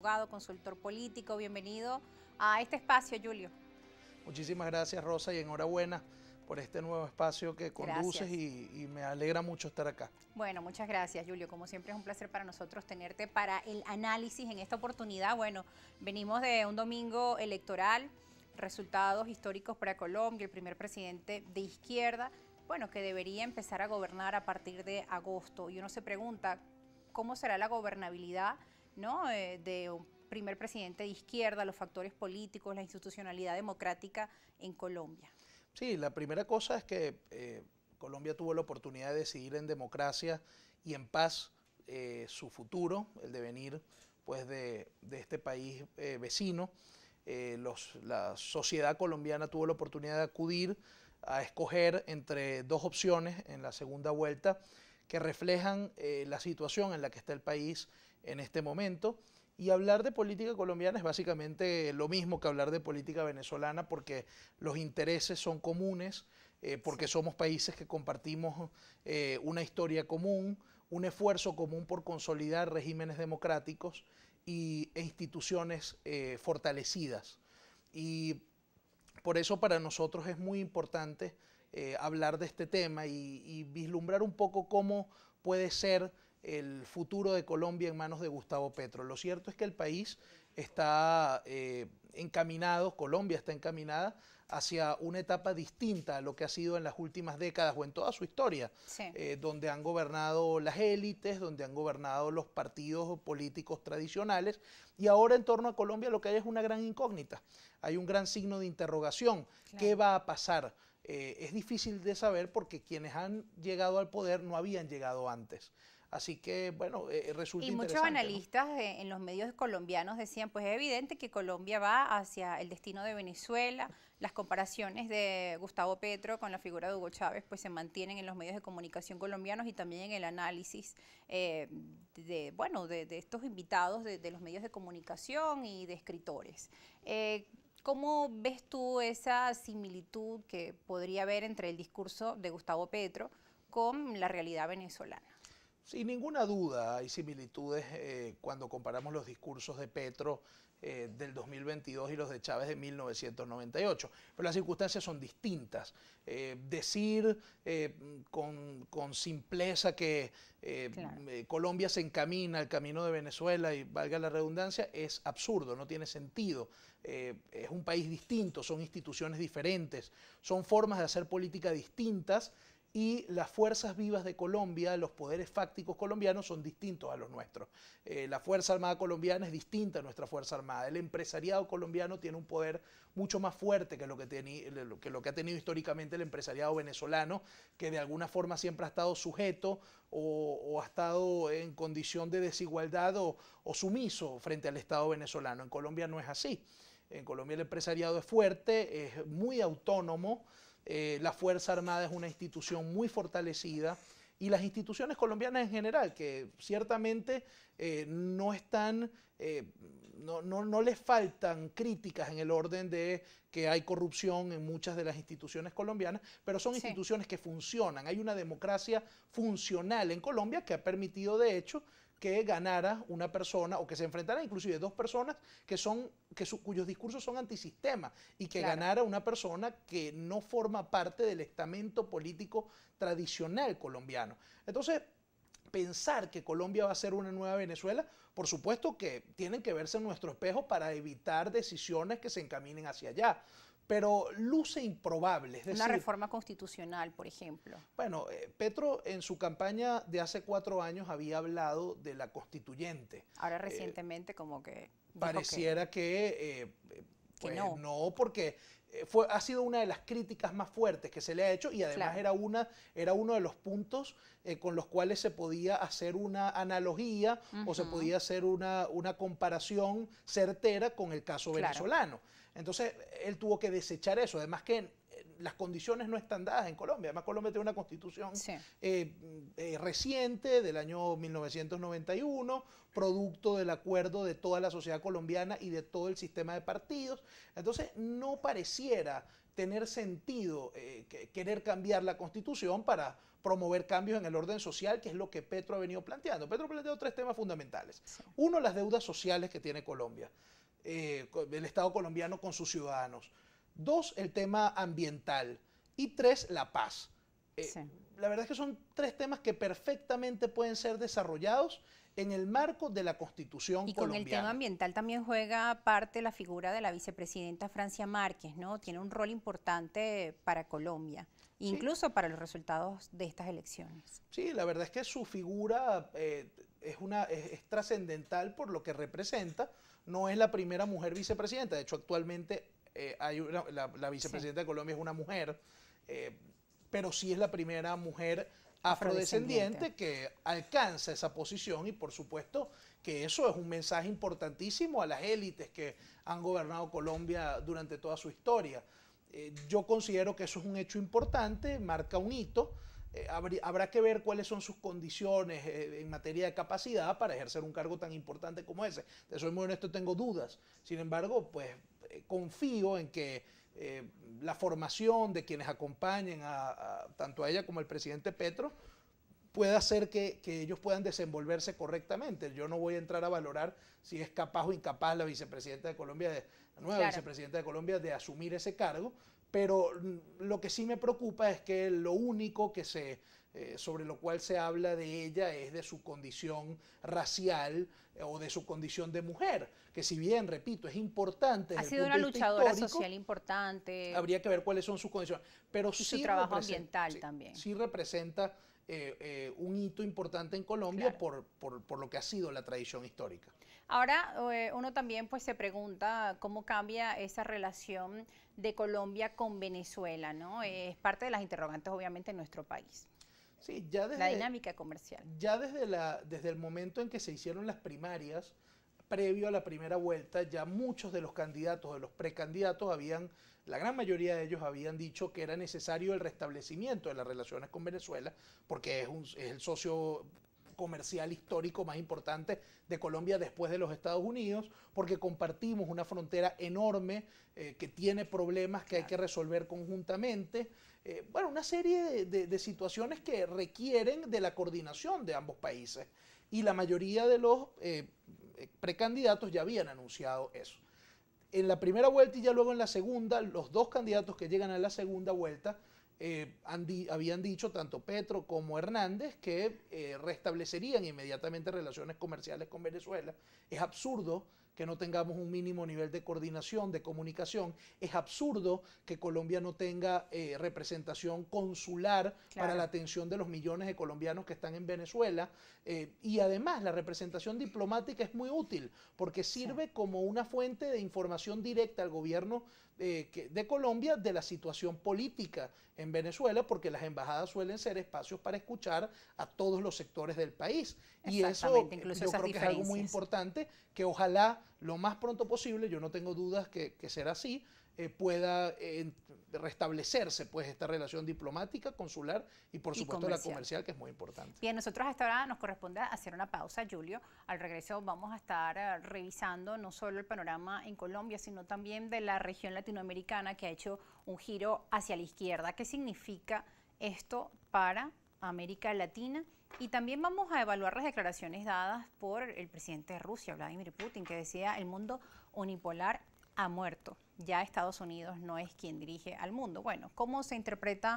abogado, consultor político. Bienvenido a este espacio, Julio. Muchísimas gracias, Rosa, y enhorabuena por este nuevo espacio que conduces y, y, me alegra mucho estar acá. Bueno, muchas gracias, Julio. Como siempre es un placer para nosotros tenerte para el análisis en esta oportunidad. Bueno, venimos de un domingo electoral, resultados históricos para Colombia, el primer presidente de izquierda, bueno, que debería empezar a gobernar a partir de agosto. Y uno se pregunta, ¿cómo será la gobernabilidad? Eh, de un primer presidente de izquierda, los factores políticos, la institucionalidad democrática en Colombia. Sí, la primera cosa es que eh, Colombia tuvo la oportunidad de decidir en democracia y en paz eh, su futuro, el devenir pues, de, este país vecino. la sociedad colombiana tuvo la oportunidad de acudir a escoger entre dos opciones en la segunda vuelta que reflejan la situación en la que está el país en este momento. Y hablar de política colombiana es básicamente lo mismo que hablar de política venezolana porque los intereses son comunes, eh, porque somos países que compartimos eh, una historia común, un esfuerzo común por consolidar regímenes democráticos e instituciones eh, fortalecidas. Y por eso para nosotros es muy importante hablar de este tema y vislumbrar un poco cómo puede ser el futuro de Colombia en manos de Gustavo Petro. Lo cierto es que el país está eh, encaminado, Colombia está encaminada hacia una etapa distinta a lo que ha sido en las últimas décadas o en toda su historia, eh, donde han gobernado las élites, donde han gobernado los partidos políticos tradicionales, y ahora en torno a Colombia lo que hay es una gran incógnita, hay un gran signo de interrogación, ¿qué va a pasar? Eh, es difícil de saber porque quienes han llegado al poder no habían llegado antes. Así que, bueno, eh, eh resulta Y muchos analistas en los medios colombianos decían, pues es evidente que Colombia va hacia el destino de Venezuela, las comparaciones de Gustavo Petro con la figura de Hugo Chávez pues se mantienen en los medios de comunicación colombianos y también en el análisis eh, de, bueno, de, estos invitados de, los medios de comunicación y de escritores. Eh, ¿Cómo ves tú esa similitud que podría haber entre el discurso de Gustavo Petro con la realidad venezolana? Sin ninguna duda hay similitudes eh, cuando comparamos los discursos de Petro eh, del 2022 y los de Chávez de 1998, pero las circunstancias son distintas. Eh, decir con, simpleza que Colombia se encamina al camino de Venezuela y valga la redundancia es absurdo, no tiene sentido. es un país distinto, son instituciones diferentes, son formas de hacer política distintas y las fuerzas vivas de Colombia, los poderes fácticos colombianos son distintos a los nuestros. Eh, la Fuerza Armada colombiana es distinta a nuestra Fuerza Armada. El empresariado colombiano tiene un poder mucho más fuerte que lo que, ha tenido históricamente el empresariado venezolano, que de alguna forma siempre ha estado sujeto o, ha estado en condición de desigualdad o sumiso frente al Estado venezolano. En Colombia no es así. En Colombia el empresariado es fuerte, es muy autónomo. Eh, la Fuerza Armada es una institución muy fortalecida y las instituciones colombianas en general, que ciertamente eh, no están, eh, no, les faltan críticas en el orden de que hay corrupción en muchas de las instituciones colombianas, pero son instituciones que funcionan. Hay una democracia funcional en Colombia que ha permitido, de hecho, que ganara una persona o que se enfrentara inclusive dos personas que son que cuyos discursos son antisistema y que ganara una persona que no forma parte del estamento político tradicional colombiano. Entonces, pensar que Colombia va a ser una nueva Venezuela, por supuesto que tienen que verse en nuestro espejo para evitar decisiones que se encaminen hacia allá pero luce improbable. Es decir, Una reforma constitucional, por ejemplo. Bueno, eh, Petro en su campaña de hace cuatro años había hablado de la constituyente. Ahora eh, recientemente como que... Pareciera que, eh, pues no. porque eh, fue, ha sido una de las críticas más fuertes que se le ha hecho y además era, una, era uno de los puntos eh, con los cuales se podía hacer una analogía o se podía hacer una, una, comparación certera con el caso venezolano. Entonces, él tuvo que desechar eso. Además que las condiciones no están dadas en Colombia. Además, Colombia tiene una constitución eh, eh, reciente del año 1991, producto del acuerdo de toda la sociedad colombiana y de todo el sistema de partidos. Entonces, no pareciera tener sentido eh, querer cambiar la constitución para promover cambios en el orden social, que es lo que Petro ha venido planteando. Petro planteó tres temas fundamentales. Uno, las deudas sociales que tiene Colombia, el Estado colombiano con sus ciudadanos. Dos, el tema ambiental. Y tres, la paz. Eh, la verdad es que son tres temas que perfectamente pueden ser desarrollados en el marco de la Constitución colombiana. Y con el tema ambiental también juega parte la figura de la vicepresidenta Francia Márquez, ¿no? Tiene un rol importante para Colombia, incluso para los resultados de estas elecciones. Sí, la verdad es que su figura eh, es, una, es trascendental por lo que representa. No es la primera mujer vicepresidenta, de hecho actualmente eh, la, vicepresidenta de Colombia es una mujer, eh, pero sí es la primera mujer afrodescendiente, que alcanza esa posición y por supuesto que eso es un mensaje importantísimo a las élites que han gobernado Colombia durante toda su historia. Eh, yo considero que eso es un hecho importante, marca un hito. habrá que ver cuáles son sus condiciones en materia de capacidad para ejercer un cargo tan importante como ese. soy muy honesto, tengo dudas. Sin embargo, pues eh, confío en que eh, la formación de quienes acompañen a, tanto a ella como al presidente Petro pueda hacer que, ellos puedan desenvolverse correctamente. Yo no voy a entrar a valorar si es capaz o incapaz la vicepresidenta de Colombia, la nueva vicepresidenta de Colombia, de asumir ese cargo, pero mm, lo que sí me preocupa es que lo único que se eh, sobre lo cual se habla de ella es de su condición racial eh, o de su condición de mujer, que si bien, repito, es importante. Ha sido una luchadora social importante. Habría que ver cuáles son sus condiciones. Pero su trabajo ambiental también. Sí representa eh, un hito importante en Colombia por, lo que ha sido la tradición histórica. Ahora uno también pues se pregunta cómo cambia esa relación de Colombia con Venezuela, ¿no? Mm. es parte de las interrogantes obviamente en nuestro país sí, ya desde, la dinámica comercial. Ya desde, la, desde el momento en que se hicieron las primarias, previo a la primera vuelta, ya muchos de los candidatos, de los precandidatos, habían, la gran mayoría de ellos habían dicho que era necesario el restablecimiento de las relaciones con Venezuela, porque es, un, es el socio comercial histórico más importante de Colombia después de los Estados Unidos, porque compartimos una frontera enorme eh, que tiene problemas que hay que resolver conjuntamente. Eh, bueno, una serie de, situaciones que requieren de la coordinación de ambos países. Y la mayoría de los eh, precandidatos ya habían anunciado eso. En la primera vuelta y ya luego en la segunda, los dos candidatos que llegan a la segunda vuelta eh, habían dicho tanto Petro como Hernández que eh, restablecerían inmediatamente relaciones comerciales con Venezuela. Es absurdo que no tengamos un mínimo nivel de coordinación, de comunicación. Es absurdo que Colombia no tenga eh, representación consular para la atención de los millones de colombianos que están en Venezuela. Eh, y además la representación diplomática es muy útil porque sirve como una fuente de información directa al gobierno eh, de Colombia de la situación política en Venezuela, porque las embajadas suelen ser espacios para escuchar a todos los sectores del país. Y eso yo creo que es algo muy importante que ojalá lo más pronto posible, yo no tengo dudas que, que será así, eh, pueda eh, restablecerse pues esta relación diplomática, consular y por supuesto la comercial que es muy importante. Bien, nosotros hasta hora nos corresponde hacer una pausa, Julio. Al regreso vamos a estar eh, revisando no solo el panorama en Colombia, sino también de la región latinoamericana que ha hecho un giro hacia la izquierda. ¿Qué significa esto para América Latina? Y también vamos a evaluar las declaraciones dadas por el presidente de Rusia, Vladimir Putin, que decía el mundo unipolar ha muerto. Ya Estados Unidos no es quien dirige al mundo. Bueno, ¿cómo se interpreta